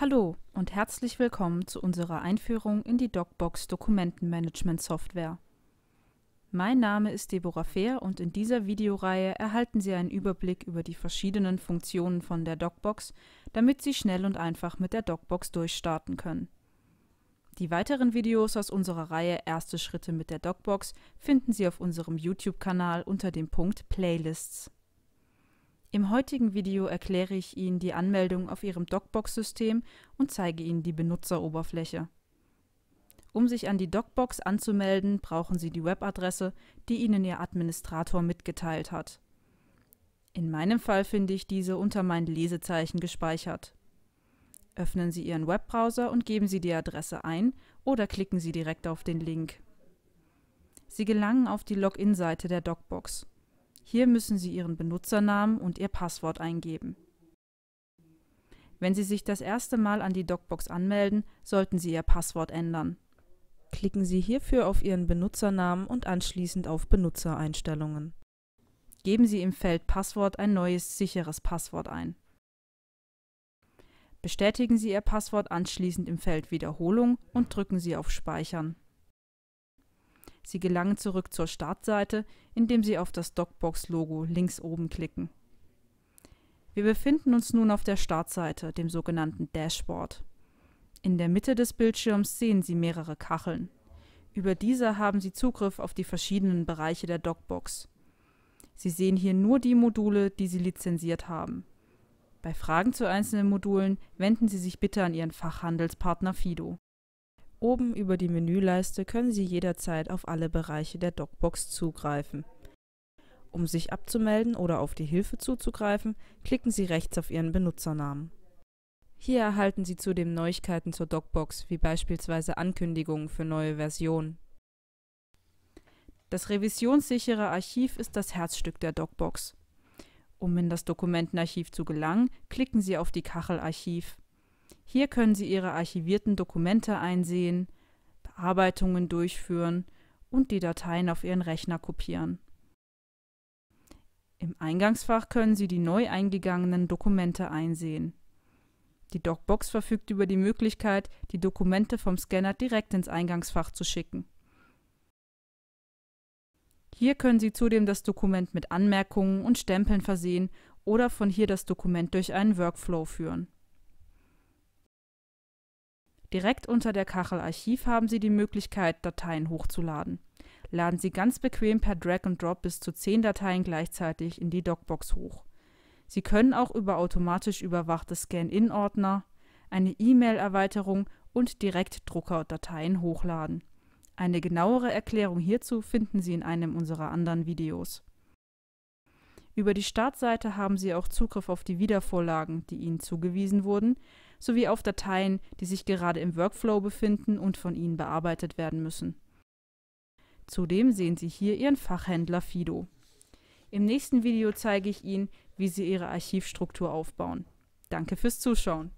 Hallo und herzlich willkommen zu unserer Einführung in die DocBox Dokumentenmanagement Software. Mein Name ist Deborah Fehr und in dieser Videoreihe erhalten Sie einen Überblick über die verschiedenen Funktionen von der DocBox, damit Sie schnell und einfach mit der DocBox durchstarten können. Die weiteren Videos aus unserer Reihe Erste Schritte mit der DocBox finden Sie auf unserem YouTube-Kanal unter dem Punkt Playlists. Im heutigen Video erkläre ich Ihnen die Anmeldung auf Ihrem DocBox-System und zeige Ihnen die Benutzeroberfläche. Um sich an die DocBox anzumelden, brauchen Sie die Webadresse, die Ihnen Ihr Administrator mitgeteilt hat. In meinem Fall finde ich diese unter meinen Lesezeichen gespeichert. Öffnen Sie Ihren Webbrowser und geben Sie die Adresse ein oder klicken Sie direkt auf den Link. Sie gelangen auf die Login-Seite der DocBox. Hier müssen Sie Ihren Benutzernamen und Ihr Passwort eingeben. Wenn Sie sich das erste Mal an die Docbox anmelden, sollten Sie Ihr Passwort ändern. Klicken Sie hierfür auf Ihren Benutzernamen und anschließend auf Benutzereinstellungen. Geben Sie im Feld Passwort ein neues sicheres Passwort ein. Bestätigen Sie Ihr Passwort anschließend im Feld Wiederholung und drücken Sie auf Speichern. Sie gelangen zurück zur Startseite, indem Sie auf das DocBox-Logo links oben klicken. Wir befinden uns nun auf der Startseite, dem sogenannten Dashboard. In der Mitte des Bildschirms sehen Sie mehrere Kacheln. Über diese haben Sie Zugriff auf die verschiedenen Bereiche der DocBox. Sie sehen hier nur die Module, die Sie lizenziert haben. Bei Fragen zu einzelnen Modulen wenden Sie sich bitte an Ihren Fachhandelspartner Fido. Oben über die Menüleiste können Sie jederzeit auf alle Bereiche der Docbox zugreifen. Um sich abzumelden oder auf die Hilfe zuzugreifen, klicken Sie rechts auf Ihren Benutzernamen. Hier erhalten Sie zudem Neuigkeiten zur Docbox, wie beispielsweise Ankündigungen für neue Versionen. Das revisionssichere Archiv ist das Herzstück der Docbox. Um in das Dokumentenarchiv zu gelangen, klicken Sie auf die Kachel Archiv. Hier können Sie Ihre archivierten Dokumente einsehen, Bearbeitungen durchführen und die Dateien auf Ihren Rechner kopieren. Im Eingangsfach können Sie die neu eingegangenen Dokumente einsehen. Die Docbox verfügt über die Möglichkeit, die Dokumente vom Scanner direkt ins Eingangsfach zu schicken. Hier können Sie zudem das Dokument mit Anmerkungen und Stempeln versehen oder von hier das Dokument durch einen Workflow führen. Direkt unter der Kachel Archiv haben Sie die Möglichkeit, Dateien hochzuladen. Laden Sie ganz bequem per Drag and Drop bis zu 10 Dateien gleichzeitig in die Docbox hoch. Sie können auch über automatisch überwachte Scan-In-Ordner, eine E-Mail-Erweiterung und Direktdrucker-Dateien hochladen. Eine genauere Erklärung hierzu finden Sie in einem unserer anderen Videos. Über die Startseite haben Sie auch Zugriff auf die Wiedervorlagen, die Ihnen zugewiesen wurden, sowie auf Dateien, die sich gerade im Workflow befinden und von Ihnen bearbeitet werden müssen. Zudem sehen Sie hier Ihren Fachhändler Fido. Im nächsten Video zeige ich Ihnen, wie Sie Ihre Archivstruktur aufbauen. Danke fürs Zuschauen.